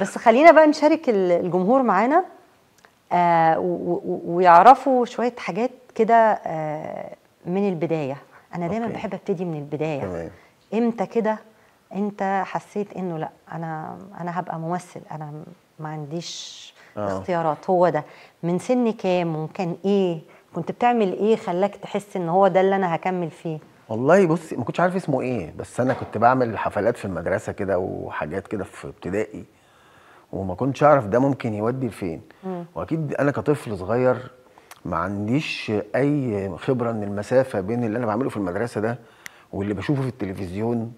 بس خلينا بقى نشارك الجمهور معانا آه ويعرفوا شويه حاجات كده آه من البدايه انا دايما أوكي. بحب ابتدي من البدايه تمام. امتى كده انت حسيت انه لا انا انا هبقى ممثل انا ما عنديش آه. اختيارات هو ده من سن كام وكان ايه كنت بتعمل ايه خلاك تحس ان هو ده اللي انا هكمل فيه والله بصي ما كنتش عارف اسمه ايه بس انا كنت بعمل حفلات في المدرسه كده وحاجات كده في ابتدائي وما كنتش اعرف ده ممكن يودي لفين واكيد انا كطفل صغير ما عنديش اي خبره ان المسافه بين اللي انا بعمله في المدرسه ده واللي بشوفه في التلفزيون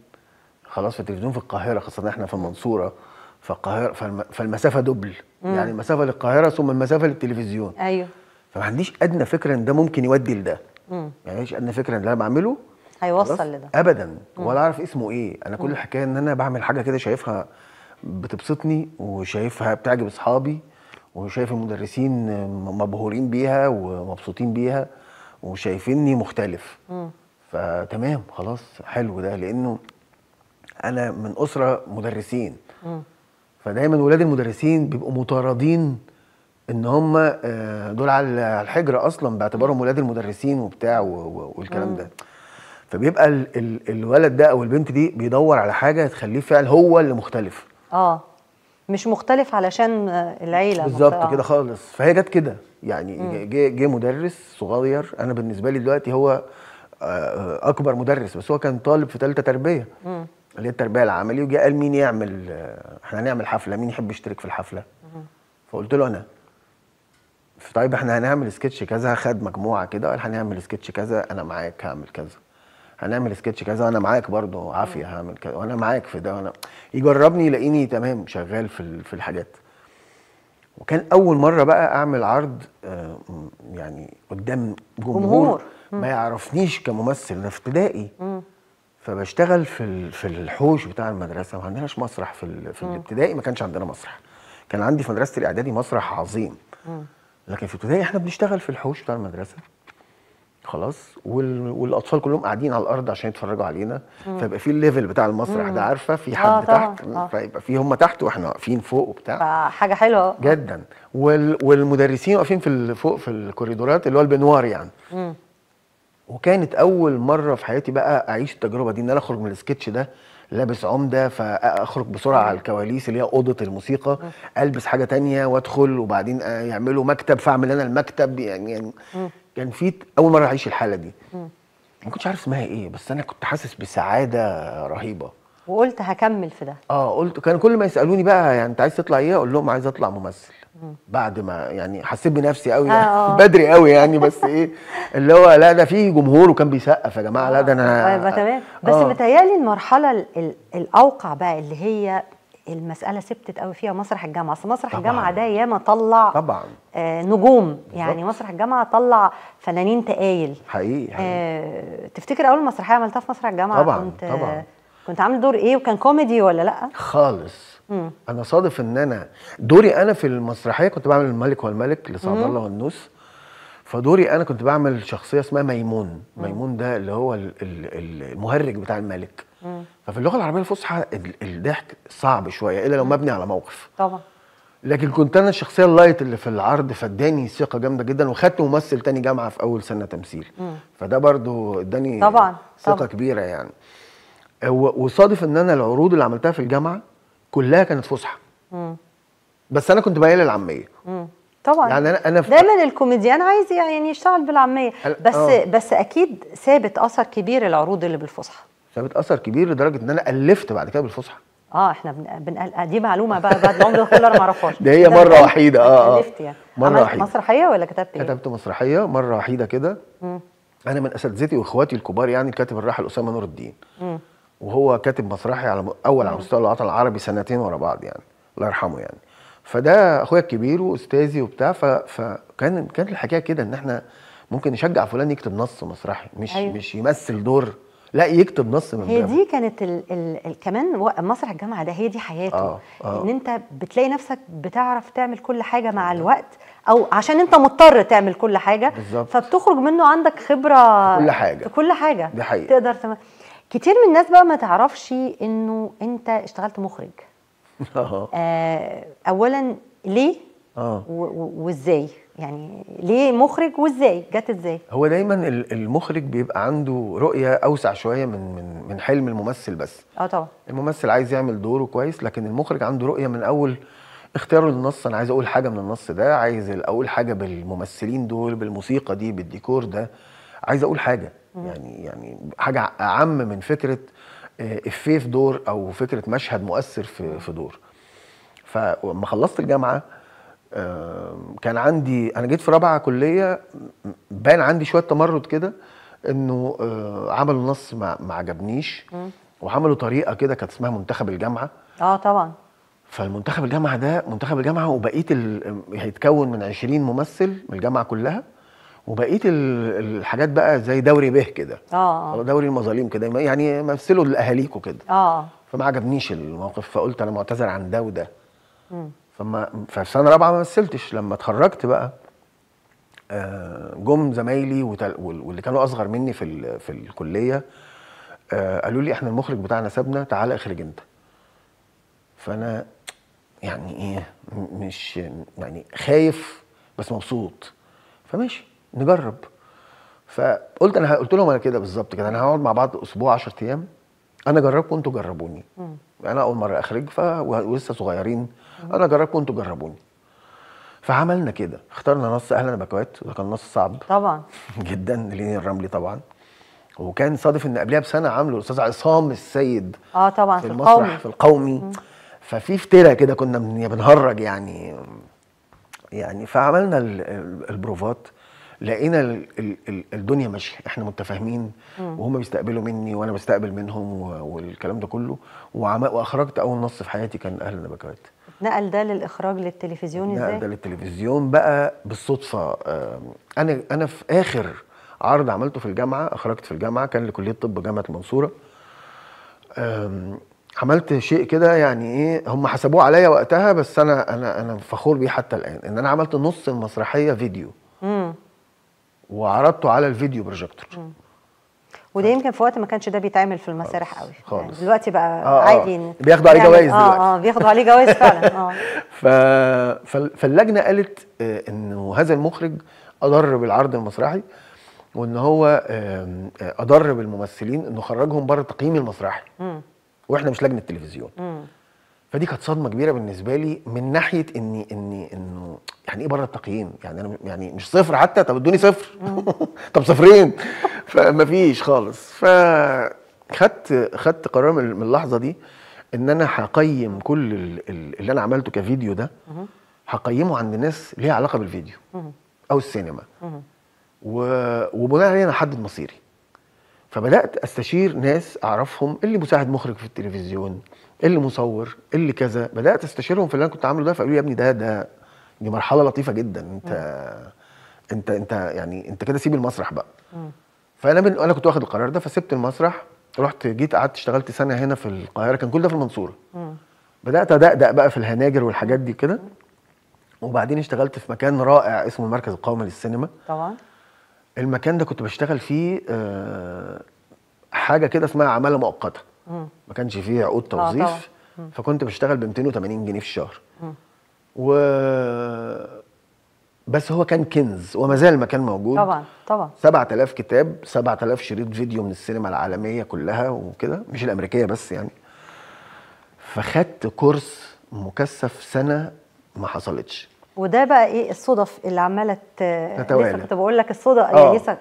خلاص في التلفزيون في القاهره خاصه احنا في المنصوره فالقاهره فالمسافه دبل مم. يعني المسافه للقاهره ثم المسافه للتلفزيون ايوه فما عنديش ادنى فكره ان ده ممكن يودي لده يعني ما عنديش ادنى فكره ان اللي انا بعمله هيوصل لده ابدا مم. ولا اعرف اسمه ايه انا كل الحكايه ان انا بعمل حاجه كده شايفها بتبسطني وشايفها بتعجب اصحابي وشايف المدرسين مبهورين بيها ومبسوطين بيها وشايفيني مختلف م. فتمام خلاص حلو ده لانه انا من اسره مدرسين م. فدايما ولاد المدرسين بيبقوا مطاردين ان هم آه، دول على الحجر اصلا باعتبارهم ولاد المدرسين وبتاع والكلام ده فبيبقى الولد ده او البنت دي بيدور على حاجه تخليه فعلا هو اللي مختلف اه مش مختلف علشان العيله بالظبط كده خالص فهي جت كده يعني جه جه مدرس صغير انا بالنسبه لي دلوقتي هو آه، آه، اكبر مدرس بس هو كان طالب في ثالثه تربيه مم. اللي هي التربيه العمليه وجه قال مين يعمل آه، احنا هنعمل حفله مين يحب يشترك في الحفله مم. فقلت له انا طيب احنا هنعمل سكتش كذا خد مجموعه كده قال هنعمل سكتش كذا انا معاك هعمل كذا هنعمل سكتش كذا وانا معاك برضه عافيه هعمل كذا وانا معاك في ده وانا يجربني يلاقيني تمام شغال في في الحاجات وكان اول مره بقى اعمل عرض آه، يعني قدام جمهور, جمهور. ما يعرفنيش كممثل انا في ابتدائي فبشتغل في في الحوش بتاع المدرسه ما عندناش مسرح في في الابتدائي ما كانش عندنا مسرح كان عندي في مدرسه الاعدادي مسرح عظيم لكن في ابتدائي احنا بنشتغل في الحوش بتاع المدرسه خلاص والاطفال كلهم قاعدين على الارض عشان يتفرجوا علينا فيبقى في الليفل بتاع المسرح ده عارفه في آه، حد آه تحت آه. فيبقى في هم تحت واحنا واقفين فوق وبتاع حاجه حلوه جدا وال والمدرسين واقفين في فوق في الكوريدورات اللي هو البنوار يعني مم. وكانت اول مره في حياتي بقى اعيش التجربه دي ان انا اخرج من السكتش ده لابس عمده فاخرج بسرعه على الكواليس اللي هي اوضه الموسيقى البس حاجه تانية وادخل وبعدين آه، يعملوا مكتب فاعمل انا المكتب يعني يعني كان في اول مره اعيش الحاله دي ما كنتش عارف اسمها ايه بس انا كنت حاسس بسعاده رهيبه وقلت هكمل في ده اه قلت كان كل ما يسالوني بقى يعني انت عايز تطلع ايه اقول لهم عايز اطلع ممثل بعد ما يعني حسيت بنفسي قوي آه، يعني آه. بدري قوي يعني بس ايه اللي هو لا ده في جمهور وكان بيسقف يا جماعه آه لا ده انا آه، تمام بس آه متهيألي المرحله الـ الـ الاوقع بقى اللي هي المساله سبتت قوي فيها مسرح الجامعه اصل مسرح طبعًا. الجامعه ده ياما طلع طبعا آه نجوم بالزبط. يعني مسرح الجامعه طلع فنانين تقايل حقيقي, حقيقي. آه تفتكر اول مسرحيه عملتها في مسرح الجامعه طبعا كنت طبعا كنت عامل دور ايه وكان كوميدي ولا لا خالص مم. انا صادف ان انا دوري انا في المسرحيه كنت بعمل الملك والملك لسعد الله والنوس فدوري انا كنت بعمل شخصيه اسمها ميمون مم. ميمون ده اللي هو المهرج بتاع الملك مم. ففي اللغه العربيه الفصحى الضحك صعب شويه الا لو مبني على موقف طبعا لكن كنت انا الشخصيه اللايت اللي في العرض فاداني ثقه جامده جدا وخدت ممثل تاني جامعه في اول سنه تمثيل مم. فده برضو اداني طبعا ثقه طبعًا. كبيره يعني وصادف ان انا العروض اللي عملتها في الجامعه كلها كانت فسحه بس انا كنت ميال للعاميه طبعا يعني انا انا دايما الكوميديان عايز يعني يشتغل بالعاميه بس أوه. بس اكيد سابت اثر كبير العروض اللي بالفصحى سابت اثر كبير لدرجه ان انا الفت بعد كده بالفصحى اه احنا بن... آه، دي معلومه بقى بعد العمر كله انا ما اعرفهاش دي هي مره بقى... وحيده آه،, اه الفت يعني مره وحيده مسرحيه ولا كتبت ايه؟ كتبت مسرحيه مره وحيده كده انا من اساتذتي واخواتي الكبار يعني الكاتب الراحل اسامه نور الدين مم. وهو كاتب مسرحي على اول على مستوى الوطن العربي سنتين ورا بعض يعني الله يرحمه يعني فده اخويا الكبير واستاذي وبتاع فكان كانت الحكايه كده ان احنا ممكن نشجع فلان يكتب نص مسرحي مش أيوة. مش يمثل دور لا يكتب نص من هي دي كانت الـ الـ الـ كمان مسرح الجامعه ده هي دي حياته آه آه. ان انت بتلاقي نفسك بتعرف تعمل كل حاجه مع الوقت او عشان انت مضطر تعمل كل حاجه بالزبط. فبتخرج منه عندك خبره كل حاجه في كل حاجه دي حقيقة. تقدر تم... كتير من الناس بقى ما تعرفش انه انت اشتغلت مخرج آه. آه اولا ليه آه. وازاي يعني ليه مخرج وازاي جت ازاي هو دايما المخرج بيبقى عنده رؤيه اوسع شويه من من من حلم الممثل بس اه طبعا الممثل عايز يعمل دوره كويس لكن المخرج عنده رؤيه من اول اختياره للنص انا عايز اقول حاجه من النص ده عايز اقول حاجه بالممثلين دول بالموسيقى دي بالديكور ده عايز اقول حاجه يعني يعني حاجه اعم من فكره افيه آه، في دور او فكره مشهد مؤثر في في دور فلما خلصت الجامعه كان عندي انا جيت في رابعه كليه بان عندي شويه تمرد كده انه آه، عملوا نص ما, ما عجبنيش وعملوا طريقه كده كانت اسمها منتخب الجامعه اه طبعا فالمنتخب الجامعه ده منتخب الجامعه وبقيه هيتكون من 20 ممثل من الجامعه كلها وبقيه الحاجات بقى زي دوري به كده اه دوري المظاليم كده يعني مثلوا لاهاليكوا كده اه فما عجبنيش الموقف فقلت انا معتذر عن ده وده فما فسنه سنه رابعه ما مثلتش لما اتخرجت بقى آه، جم زمايلي واللي كانوا اصغر مني في في الكليه آه، قالوا لي احنا المخرج بتاعنا سابنا تعالى اخرج انت فانا يعني ايه مش يعني خايف بس مبسوط فماشي نجرب فقلت انا قلت لهم انا كده بالظبط كده انا هقعد مع بعض اسبوع 10 ايام انا جربكم انتوا جربوني مم. انا اول مره اخرج ف ولسه صغيرين مم. انا جربكم انتوا جربوني فعملنا كده اخترنا نص اهلا بكوات وده كان نص صعب طبعا جدا لين الرملي طبعا وكان صادف ان قبلها بسنه عامله الاستاذ عصام السيد اه طبعا في, في المسرح القومي. في القومي مم. ففي فتره كده كنا بنهرج يعني يعني فعملنا البروفات لقينا الدنيا ماشيه احنا متفاهمين وهم بيستقبلوا مني وانا بستقبل منهم والكلام ده كله واخرجت اول نص في حياتي كان اهل النبكات نقل ده للاخراج للتلفزيون ازاي؟ نقل ده للتلفزيون بقى بالصدفه انا انا في اخر عرض عملته في الجامعه اخرجت في الجامعه كان لكليه طب جامعه المنصوره عملت شيء كده يعني ايه هم حسبوه عليا وقتها بس انا انا انا فخور بيه حتى الان ان انا عملت نص المسرحيه فيديو وعرضته على الفيديو بروجيكتور وده يمكن في وقت ما كانش ده بيتعمل في المسارح قوي يعني خالص يعني دلوقتي بقى آه, آه. عادي يعني آه،, آه. بياخدوا عليه جوائز دلوقتي اه اه بياخدوا عليه جوائز فعلا اه ف... فاللجنه قالت آه، انه هذا المخرج اضر بالعرض المسرحي وان هو اضر بالممثلين انه خرجهم بره التقييم المسرحي واحنا مش لجنه تلفزيون فدي كانت صدمه كبيره بالنسبه لي من ناحيه اني اني انه يعني ايه بره التقييم يعني انا يعني مش صفر حتى طب ادوني صفر طب صفرين فمفيش خالص فخدت خدت قرار من اللحظه دي ان انا هقيم كل اللي انا عملته كفيديو ده هقيمه عند ناس ليها علاقه بالفيديو او السينما وبناء عليه انا احدد مصيري فبدات استشير ناس اعرفهم اللي مساعد مخرج في التلفزيون اللي مصور اللي كذا بدات استشيرهم في اللي انا كنت عامله ده فقالوا لي يا ابني ده ده دي مرحله لطيفه جدا انت م. انت انت يعني انت كده سيب المسرح بقى فانا من انا كنت واخد القرار ده فسبت المسرح رحت جيت قعدت اشتغلت سنه هنا في القاهره كان كل ده في المنصوره بدات ادقدق بقى في الهناجر والحاجات دي كده وبعدين اشتغلت في مكان رائع اسمه المركز القومي للسينما طبعا المكان ده كنت بشتغل فيه آه، حاجه كده اسمها عماله مؤقته ما كانش فيه عقود آه، توظيف فكنت بشتغل ب 280 جنيه في الشهر و بس هو كان كنز وما زال ما كان موجود طبعا طبعا 7000 كتاب 7000 شريط فيديو من السينما العالميه كلها وكده مش الامريكيه بس يعني فخدت كورس مكثف سنه ما حصلتش وده بقى ايه الصدف اللي عماله تتوالى كنت بقول لك الصدف آه. يعني لسه